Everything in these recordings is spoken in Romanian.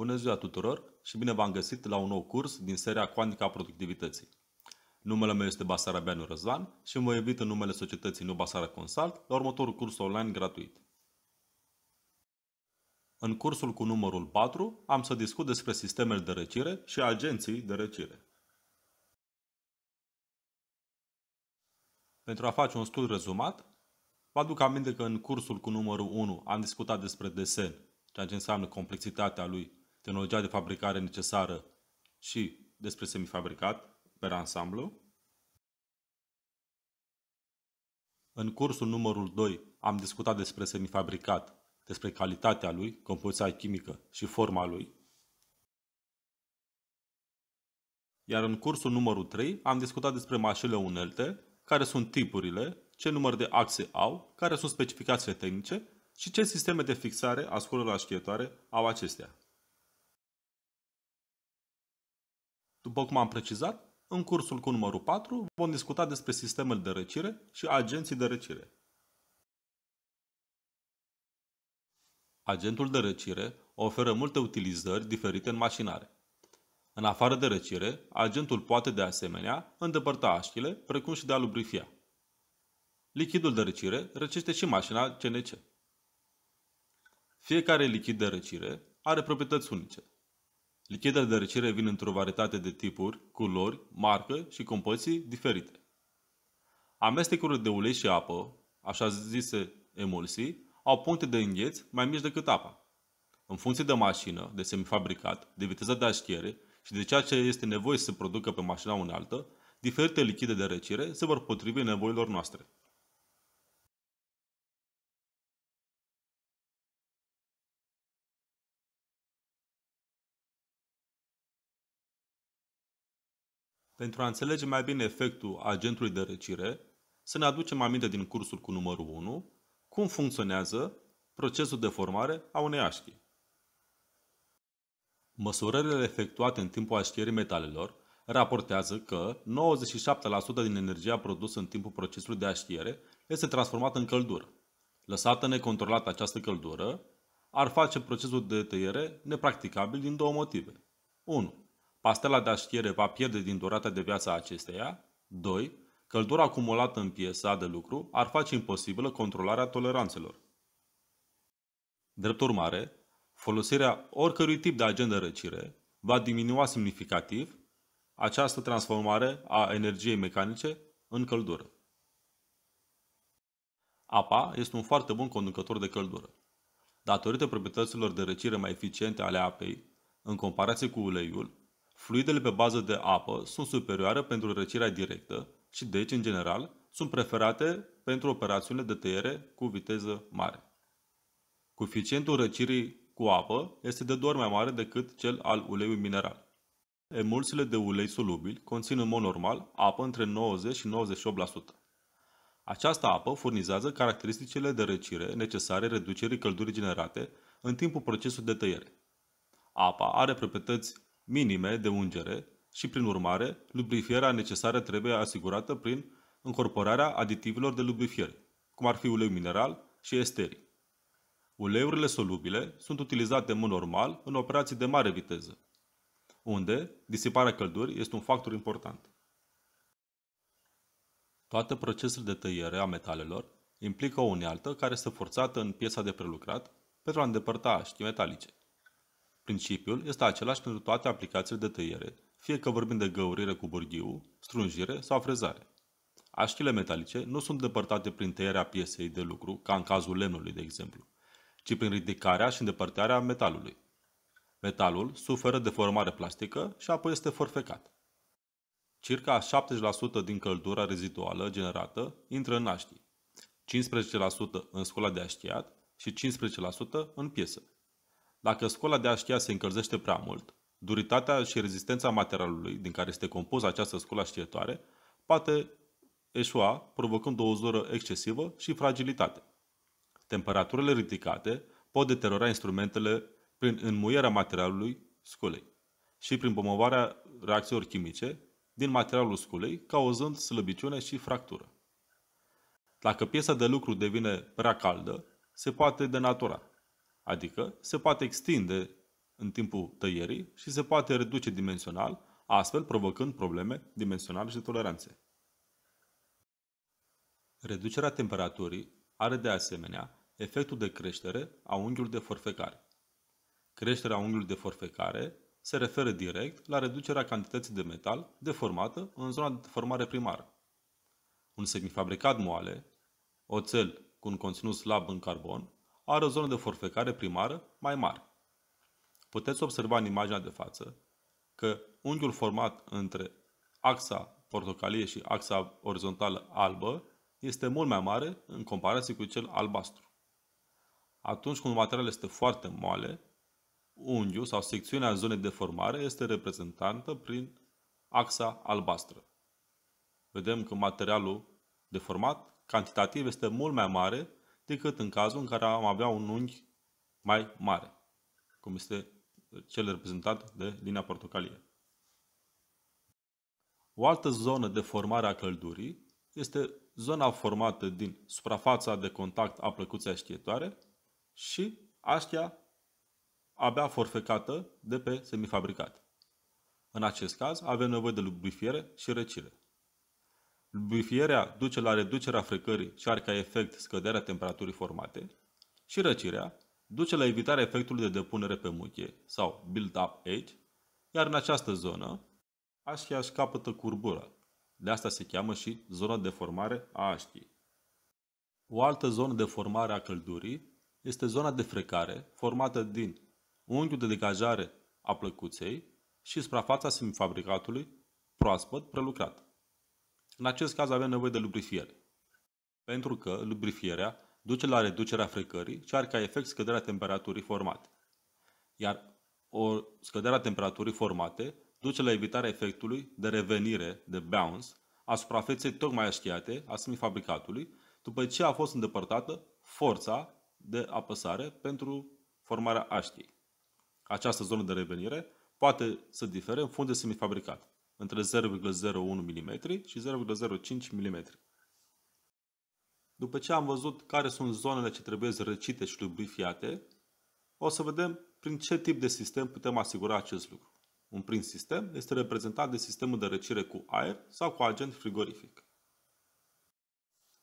Bună ziua tuturor și bine v-am găsit la un nou curs din seria Cuantica Productivității. Numele meu este Basara Beanu Răzvan și mă invit în numele societății Nu Basara Consult la următorul curs online gratuit. În cursul cu numărul 4 am să discut despre sistemele de răcire și agenții de răcire. Pentru a face un studiu rezumat, vă aduc aminte că în cursul cu numărul 1 am discutat despre desen, ceea ce înseamnă complexitatea lui tehnologia de fabricare necesară și despre semifabricat pe ansamblu. În cursul numărul 2 am discutat despre semifabricat, despre calitatea lui, compoziția chimică și forma lui. Iar în cursul numărul 3 am discutat despre mașinile unelte, care sunt tipurile, ce număr de axe au, care sunt specificațiile tehnice și ce sisteme de fixare a scurilor la șchietoare au acestea. După cum am precizat, în cursul cu numărul 4 vom discuta despre sistemul de răcire și agenții de răcire. Agentul de răcire oferă multe utilizări diferite în mașinare. În afară de răcire, agentul poate de asemenea îndepărta așchile, precum și de a lubrifia. Lichidul de răcire răcește și mașina CNC. Fiecare lichid de răcire are proprietăți unice, Lichidele de răcire vin într-o varietate de tipuri, culori, marcă și compoziții diferite. Amestecurile de ulei și apă, așa zise emulsii, au puncte de îngheț mai mici decât apa. În funcție de mașină, de semifabricat, de viteză de așchiere și de ceea ce este nevoie să se producă pe mașina unealtă, diferite lichide de răcire se vor potrivi nevoilor noastre. Pentru a înțelege mai bine efectul agentului de răcire, să ne aducem aminte din cursul cu numărul 1 cum funcționează procesul de formare a unei așchii. Măsurările efectuate în timpul așchierii metalelor raportează că 97% din energia produsă în timpul procesului de așchiere este transformată în căldură. Lăsată necontrolată această căldură, ar face procesul de tăiere nepracticabil din două motive. 1. Pastela de aștiere va pierde din durata de viață a acesteia. 2. Căldura acumulată în piesa de lucru ar face imposibilă controlarea toleranțelor. Drept urmare, folosirea oricărui tip de agent de răcire va diminua semnificativ această transformare a energiei mecanice în căldură. Apa este un foarte bun conducător de căldură. Datorită proprietăților de răcire mai eficiente ale apei, în comparație cu uleiul, Fluidele pe bază de apă sunt superioare pentru răcirea directă și deci, în general, sunt preferate pentru operațiunile de tăiere cu viteză mare. Coeficientul răcirii cu apă este de două ori mai mare decât cel al uleiului mineral. Emulsiile de ulei solubil conțin în mod normal apă între 90 și 98%. Această apă furnizează caracteristicile de răcire necesare reducerii căldurii generate în timpul procesului de tăiere. Apa are proprietăți minime de ungere și, prin urmare, lubrifierea necesară trebuie asigurată prin încorporarea aditivilor de lubrifiere, cum ar fi ulei mineral și esteri. Uleiurile solubile sunt utilizate în mod normal în operații de mare viteză, unde disiparea căldurii este un factor important. Toate procesele de tăiere a metalelor implică o unealtă care este forțată în piesa de prelucrat pentru a îndepărta aștii metalice. Principiul este același pentru toate aplicațiile de tăiere, fie că vorbim de găurire cu burghiu, strunjire sau frezare. Așchile metalice nu sunt depărtate prin tăierea piesei de lucru, ca în cazul lemnului, de exemplu, ci prin ridicarea și îndepărtarea metalului. Metalul suferă deformare plastică și apoi este forfecat. Circa 70% din căldura reziduală generată intră în aștii, 15% în scula de aștiat și 15% în piesă. Dacă scola de aștia se încălzește prea mult, duritatea și rezistența materialului din care este compusă această scola știetoare poate eșua, provocând o uzură excesivă și fragilitate. Temperaturile ridicate pot deteriora instrumentele prin înmuierea materialului sculei și prin promovarea reacțiilor chimice din materialul sculei, cauzând slăbiciune și fractură. Dacă piesa de lucru devine prea caldă, se poate denatura adică se poate extinde în timpul tăierii și se poate reduce dimensional, astfel provocând probleme dimensionale și de toleranțe. Reducerea temperaturii are de asemenea efectul de creștere a unghiului de forfecare. Creșterea unghiului de forfecare se referă direct la reducerea cantității de metal deformată în zona de formare primară. Un semifabricat moale, oțel cu un conținut slab în carbon, are o zonă de forfecare primară mai mare. Puteți observa în imaginea de față că unghiul format între axa portocalie și axa orizontală albă este mult mai mare în comparație cu cel albastru. Atunci când material este foarte moale, unghiul sau secțiunea zonei de formare este reprezentată prin axa albastră. Vedem că materialul deformat cantitativ este mult mai mare decât în cazul în care am avea un unghi mai mare, cum este cel reprezentat de linia portocalie. O altă zonă de formare a căldurii este zona formată din suprafața de contact a plăcuței așchietoare și aștia abia forfecată de pe semifabricat. În acest caz avem nevoie de lubrifiere și răcire. Bifierea duce la reducerea frecării și are ca efect scăderea temperaturii formate și răcirea duce la evitarea efectului de depunere pe muche sau build-up age, iar în această zonă așchia își capătă curbură. De asta se cheamă și zona de formare a așchii. O altă zonă de formare a căldurii este zona de frecare formată din unghiul de degajare a plăcuței și suprafața semifabricatului proaspăt prelucrat. În acest caz avem nevoie de lubrifiere, pentru că lubrifierea duce la reducerea frecării și are ca efect scăderea temperaturii formate. Iar o scădere a temperaturii formate duce la evitarea efectului de revenire, de bounce, a suprafeței tocmai așchiate a semifabricatului, după ce a fost îndepărtată forța de apăsare pentru formarea aștiei. Această zonă de revenire poate să difere în fund de semifabricat între 0,01 mm și 0,05 mm. După ce am văzut care sunt zonele ce trebuie răcite și lubrifiate, o să vedem prin ce tip de sistem putem asigura acest lucru. Un prim sistem este reprezentat de sistemul de răcire cu aer sau cu agent frigorific.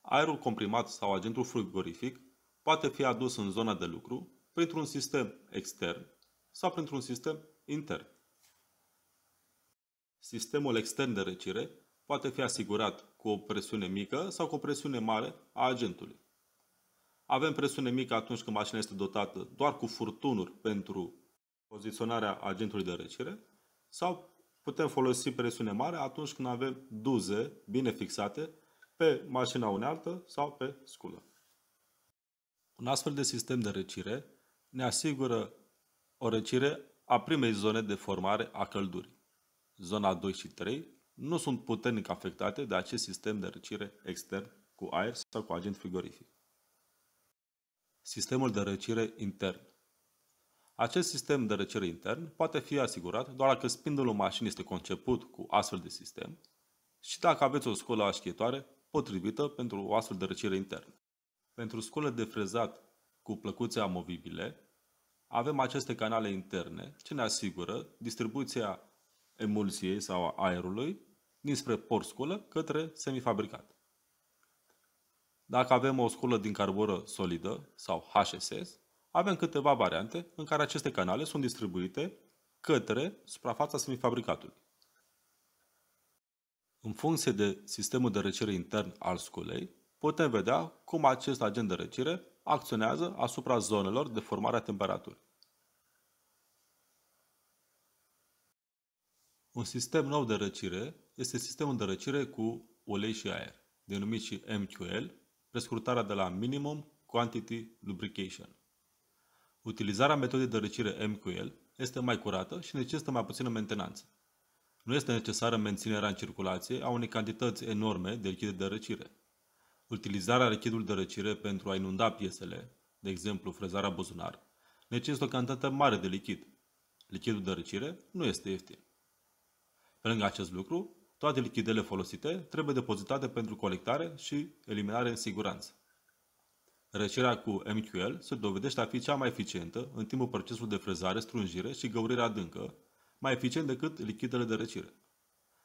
Aerul comprimat sau agentul frigorific poate fi adus în zona de lucru printr-un sistem extern sau printr-un sistem intern. Sistemul extern de răcire poate fi asigurat cu o presiune mică sau cu o presiune mare a agentului. Avem presiune mică atunci când mașina este dotată doar cu furtunuri pentru poziționarea agentului de răcire sau putem folosi presiune mare atunci când avem duze bine fixate pe mașina unealtă sau pe sculă. Un astfel de sistem de răcire ne asigură o răcire a primei zone de formare a căldurii zona 2 și 3 nu sunt puternic afectate de acest sistem de răcire extern cu aer sau cu agent frigorific. Sistemul de răcire intern Acest sistem de răcire intern poate fi asigurat doar dacă spindulul mașinii este conceput cu astfel de sistem și dacă aveți o scolă așchietoare potrivită pentru o astfel de răcire intern. Pentru scolă de frezat cu plăcuțe amovibile, avem aceste canale interne ce ne asigură distribuția emulsiei sau aerului dinspre porsculă către semifabricat. Dacă avem o sculă din carbură solidă sau HSS, avem câteva variante în care aceste canale sunt distribuite către suprafața semifabricatului. În funcție de sistemul de răcire intern al sculei, putem vedea cum acest agent de răcire acționează asupra zonelor de formare a temperaturii. Un sistem nou de răcire este sistemul de răcire cu ulei și aer, denumit și MQL, prescurtarea de la Minimum Quantity Lubrication. Utilizarea metodei de răcire MQL este mai curată și necesită mai puțină mentenanță. Nu este necesară menținerea în circulație a unei cantități enorme de lichide de răcire. Utilizarea lichidului de răcire pentru a inunda piesele, de exemplu frezarea buzunar, necesită o cantitate mare de lichid. Lichidul de răcire nu este ieftin. Pe lângă acest lucru, toate lichidele folosite trebuie depozitate pentru colectare și eliminare în siguranță. Răcirea cu MQL se dovedește a fi cea mai eficientă în timpul procesului de frezare, strunjire și găurire adâncă, mai eficient decât lichidele de răcire.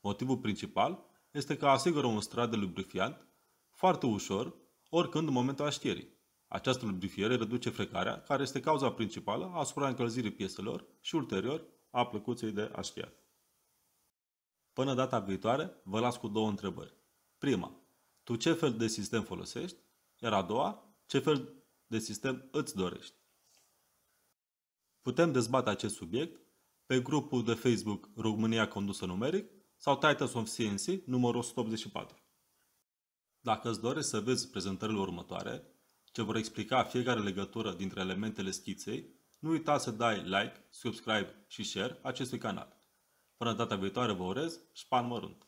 Motivul principal este că asigură un strat de lubrifiant foarte ușor, oricând în momentul așterii. Această lubrifiere reduce frecarea, care este cauza principală asupra încălzirii pieselor și ulterior a plăcuței de aștiat. Până data viitoare, vă las cu două întrebări. Prima, tu ce fel de sistem folosești? Iar a doua, ce fel de sistem îți dorești? Putem dezbate acest subiect pe grupul de Facebook România Condusă Numeric sau Titles of CNC numărul 184. Dacă îți dorești să vezi prezentările următoare, ce vor explica fiecare legătură dintre elementele schiței, nu uita să dai like, subscribe și share acestui canal. Până data viitoare vă urez șpan mărunt!